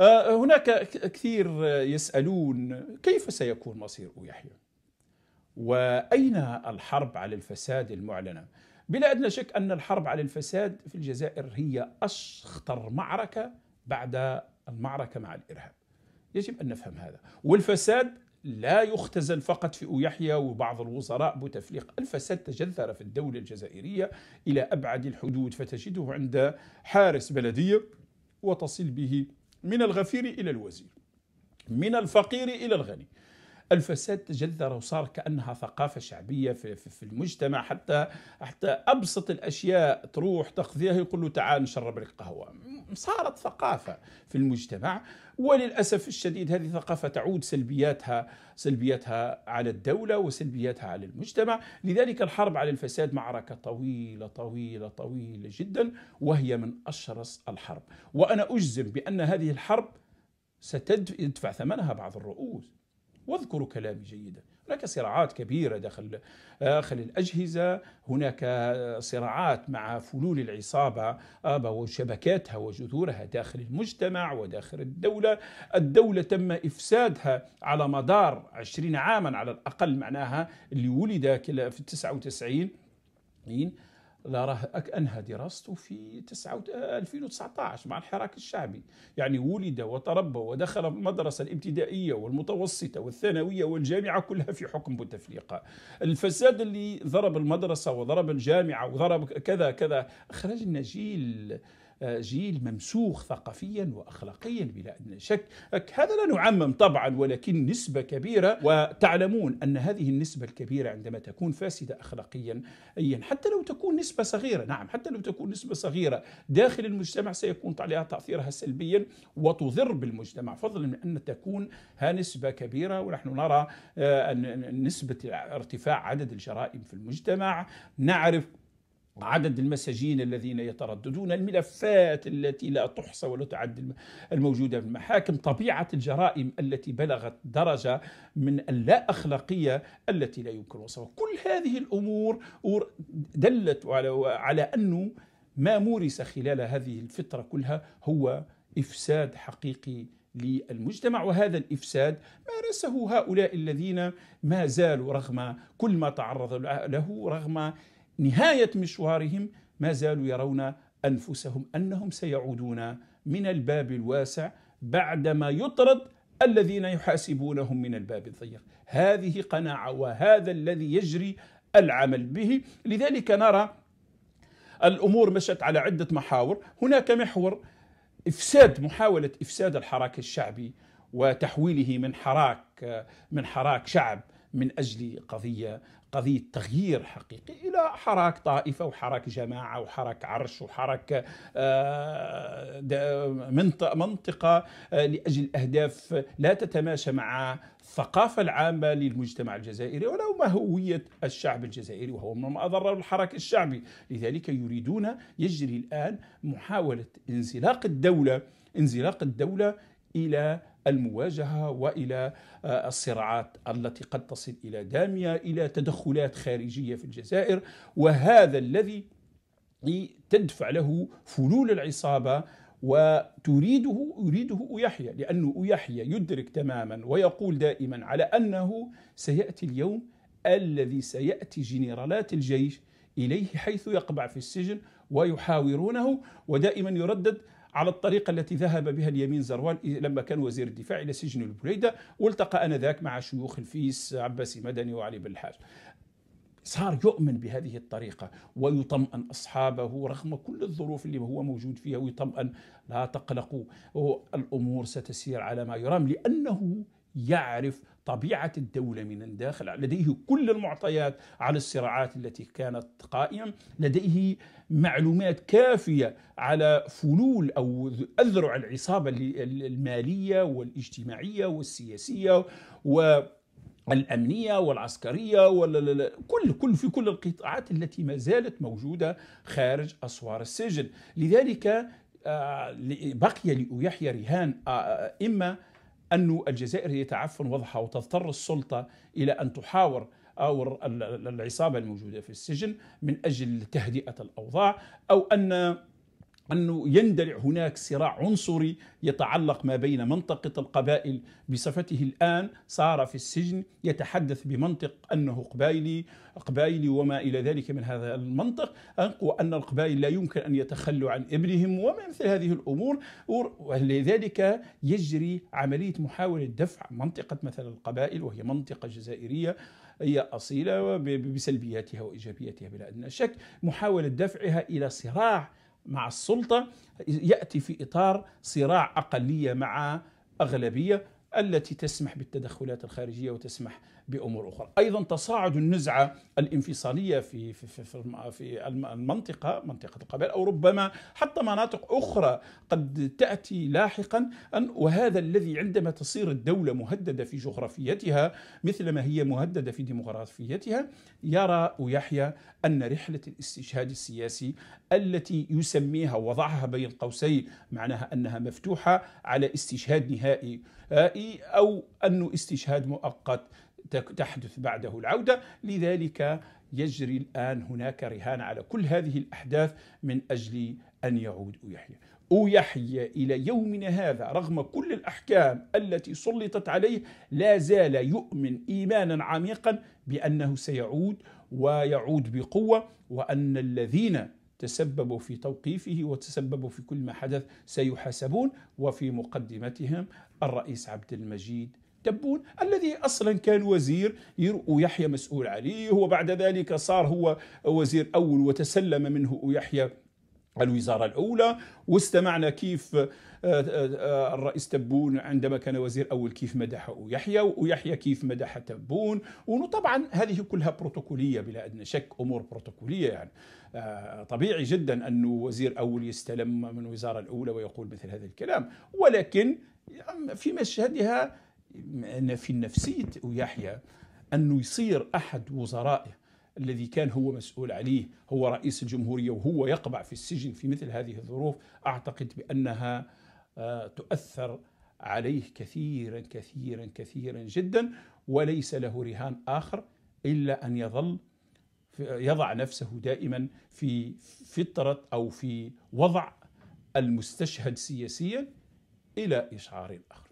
آه، هناك كثير يسألون كيف سيكون مصير يحيى وأين الحرب على الفساد المعلنة بلا أدنى شك أن الحرب على الفساد في الجزائر هي أخطر معركة بعد المعركة مع الإرهاب يجب أن نفهم هذا والفساد لا يختزل فقط في يحيى وبعض الوزراء بوتفليقه، الفساد تجذر في الدولة الجزائرية إلى أبعد الحدود فتجده عند حارس بلدية وتصل به من الغفير إلى الوزير من الفقير إلى الغني الفساد تجذر وصار كانها ثقافه شعبيه في, في, في المجتمع حتى حتى ابسط الاشياء تروح تقضيها يقول له تعال نشرب لك قهوه صارت ثقافه في المجتمع وللاسف الشديد هذه الثقافه تعود سلبياتها سلبياتها على الدوله وسلبياتها على المجتمع لذلك الحرب على الفساد معركه طويله طويله طويله جدا وهي من اشرس الحرب وانا اجزم بان هذه الحرب ستدفع ثمنها بعض الرؤوس واذكروا كلامي جيدا هناك صراعات كبيرة داخل داخل الأجهزة هناك صراعات مع فلول العصابة وشبكاتها وجذورها داخل المجتمع وداخل الدولة الدولة تم إفسادها على مدار عشرين عاما على الأقل معناها اللي ولد في التسعة وتسعين لا راه انهى دراسته في 2019 آه، مع الحراك الشعبي، يعني ولد وتربى ودخل المدرسه الابتدائيه والمتوسطه والثانويه والجامعه كلها في حكم بوتفليقه. الفساد اللي ضرب المدرسه وضرب الجامعه وضرب كذا كذا اخرجنا جيل جيل ممسوخ ثقافيا واخلاقيا بلا ادنى شك هذا لا نعمم طبعا ولكن نسبه كبيره وتعلمون ان هذه النسبه الكبيره عندما تكون فاسده اخلاقيا حتى لو تكون نسبه صغيره نعم حتى لو تكون نسبه صغيره داخل المجتمع سيكون عليها تاثيرها سلبيا وتضر بالمجتمع فضلا من ان تكون ها نسبه كبيره ونحن نرى آه، نسبه ارتفاع عدد الجرائم في المجتمع نعرف عدد المساجين الذين يترددون الملفات التي لا تحصى ولا تعد الموجودة في المحاكم طبيعة الجرائم التي بلغت درجة من اللا أخلاقية التي لا يمكن وصفها كل هذه الأمور دلت على, على أنه ما مورس خلال هذه الفترة كلها هو إفساد حقيقي للمجتمع وهذا الإفساد مارسه هؤلاء الذين ما زالوا رغم كل ما تعرض له رغم نهاية مشوارهم ما زالوا يرون أنفسهم أنهم سيعودون من الباب الواسع بعدما يطرد الذين يحاسبونهم من الباب الضيق هذه قناعة وهذا الذي يجري العمل به لذلك نرى الأمور مشت على عدة محاور هناك محور إفساد محاولة إفساد الحراك الشعبي وتحويله من حراك من حراك شعب من اجل قضيه قضيه تغيير حقيقي الى حراك طائفه وحراك جماعه وحراك عرش وحراك آه، منطقه آه، لاجل اهداف لا تتماشى مع الثقافه العامه للمجتمع الجزائري ولو ما هويه الشعب الجزائري وهو ما اضر الحراك الشعبي لذلك يريدون يجري الان محاوله انزلاق الدوله انزلاق الدوله الى المواجهه والى آه، الصراعات التي قد تصل الى داميه الى تدخلات خارجيه في الجزائر وهذا الذي تدفع له فلول العصابه وتريده يريده يحيى لانه يحيى يدرك تماما ويقول دائما على انه سياتي اليوم الذي سياتي جنرالات الجيش اليه حيث يقبع في السجن ويحاورونه ودائما يردد على الطريقة التي ذهب بها اليمين زروان لما كان وزير الدفاع إلى سجن البريدة والتقى آنذاك مع شيوخ الفيس عباسي مدني وعلي بن الحاج صار يؤمن بهذه الطريقة ويطمئن أصحابه رغم كل الظروف اللي هو موجود فيها ويطمئن لا تقلقوا الأمور ستسير على ما يرام لأنه يعرف طبيعة الدولة من الداخل لديه كل المعطيات على الصراعات التي كانت قائمة لديه معلومات كافية على فلول أو أذرع العصابة المالية والاجتماعية والسياسية و الأمنية والعسكرية ولا كل كل في كل القطاعات التي ما زالت موجودة خارج أسوار السجن لذلك آه، بقي لأبو يحيى رهان آه، آه، إما أن الجزائر هي تعفن وضحى وتضطر السلطة إلى أن تحاور أو العصابة الموجودة في السجن من أجل تهدئة الأوضاع أو أن أنه يندلع هناك صراع عنصري يتعلق ما بين منطقة القبائل بصفته الآن صار في السجن يتحدث بمنطق أنه قبائلي قبائلي وما إلى ذلك من هذا المنطق وأن القبائل لا يمكن أن يتخلوا عن ابنهم وما مثل هذه الأمور ولذلك يجري عملية محاولة دفع منطقة مثلا القبائل وهي منطقة جزائرية هي أصيلة بسلبياتها وإيجابياتها بلا أدنى شك محاولة دفعها إلى صراع مع السلطه ياتي في اطار صراع اقليه مع اغلبيه التي تسمح بالتدخلات الخارجيه وتسمح بامور اخرى، ايضا تصاعد النزعه الانفصاليه في في في, في المنطقه منطقه القبائل او ربما حتى مناطق اخرى قد تاتي لاحقا أن وهذا الذي عندما تصير الدوله مهدده في جغرافيتها مثل ما هي مهدده في ديموغرافيتها يرى ويحيى ان رحله الاستشهاد السياسي التي يسميها وضعها بين قوسين معناها انها مفتوحه على استشهاد نهائي آه، او انه استشهاد مؤقت تحدث بعده العودة لذلك يجري الآن هناك رهان على كل هذه الأحداث من أجل أن يعود يحيى ويحيى إلى يومنا هذا رغم كل الأحكام التي سلطت عليه لا زال يؤمن إيمانا عميقا بأنه سيعود ويعود بقوة وأن الذين تسببوا في توقيفه وتسببوا في كل ما حدث سيحاسبون وفي مقدمتهم الرئيس عبد المجيد تبون الذي أصلا كان وزير ويحيى مسؤول عليه وبعد ذلك صار هو وزير أول وتسلم منه يحيى الوزارة الأولى واستمعنا كيف آه، آه، الرئيس تبون عندما كان وزير أول كيف مدح يحيى ويحيى كيف مدح تبون وطبعا هذه كلها بروتوكولية بلا أدنى شك أمور بروتوكولية يعني آه، طبيعي جدا أن وزير أول يستلم من الوزارة الأولى ويقول مثل هذا الكلام ولكن في مشهدها في نفسية يحيى أنه يصير أحد وزرائه الذي كان هو مسؤول عليه هو رئيس الجمهورية وهو يقبع في السجن في مثل هذه الظروف أعتقد بأنها آه، تؤثر عليه كثيرا كثيرا كثيرا جدا وليس له رهان آخر إلا أن يظل يضع نفسه دائما في فطرة أو في وضع المستشهد سياسيا إلى إشعار آخر